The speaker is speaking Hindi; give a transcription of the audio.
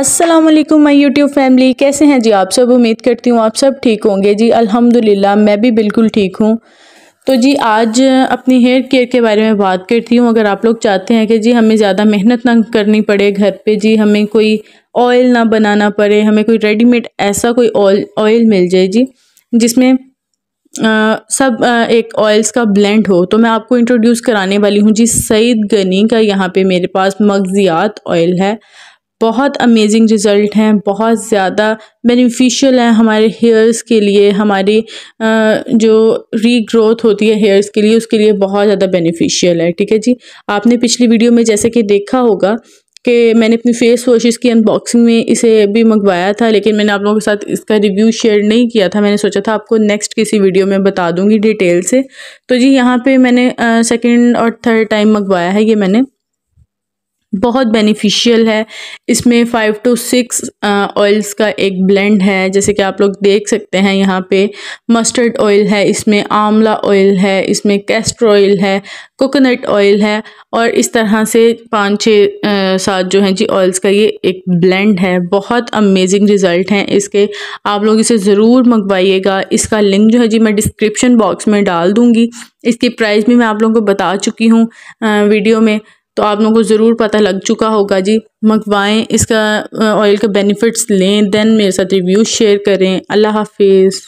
अस्सलाम वालेकुम माय यूट्यूब फैमिली कैसे हैं जी आप सब उम्मीद करती हूँ आप सब ठीक होंगे जी अल्हम्दुलिल्लाह मैं भी बिल्कुल ठीक हूँ तो जी आज अपनी हेयर केयर के बारे में बात करती हूँ अगर आप लोग चाहते हैं कि जी हमें ज़्यादा मेहनत ना करनी पड़े घर पे जी हमें कोई ऑयल ना बनाना पड़े हमें कोई रेडीमेड ऐसा कोई ऑयल ऑयल मिल जाए जी जिसमें आ, सब आ, एक ऑयल्स का ब्लेंड हो तो मैं आपको इंट्रोड्यूस कराने वाली हूँ जी सईद गनी का यहाँ पे मेरे पास मगजियात ऑयल है बहुत अमेजिंग रिज़ल्ट हैं बहुत ज़्यादा बेनिफिशियल हैं हमारे हेयर्स के लिए हमारी जो रीग्रोथ होती है हेयर्स के लिए उसके लिए बहुत ज़्यादा बेनिफिशियल है ठीक है जी आपने पिछली वीडियो में जैसे कि देखा होगा कि मैंने अपनी फेस वॉशिज़ की अनबॉक्सिंग में इसे भी मंगवाया था लेकिन मैंने आप लोगों के साथ इसका रिव्यू शेयर नहीं किया था मैंने सोचा था आपको नेक्स्ट किसी वीडियो में बता दूंगी डिटेल से तो जी यहाँ पे मैंने सेकंड और थर्ड टाइम मंगवाया है ये मैंने बहुत बेनिफिशियल है इसमें फ़ाइव टू सिक्स ऑयल्स का एक ब्लेंड है जैसे कि आप लोग देख सकते हैं यहाँ पे मस्टर्ड ऑयल है इसमें आंवला ऑयल है इसमें कैस्टर ऑयल है कोकोनट ऑयल है और इस तरह से पाँच छः सात जो हैं जी ऑयल्स का ये एक ब्लेंड है बहुत अमेजिंग रिज़ल्ट हैं इसके आप लोग इसे ज़रूर मंगवाइएगा इसका लिंक जो है जी मैं डिस्क्रिप्शन बॉक्स में डाल दूँगी इसकी प्राइस भी मैं आप लोगों को बता चुकी हूँ वीडियो में तो आप लोगों को ज़रूर पता लग चुका होगा जी मंगवाएँ इसका ऑयल का बेनिफिट्स लें दैन मेरे साथ रिव्यू शेयर करें अल्लाह हाफिज़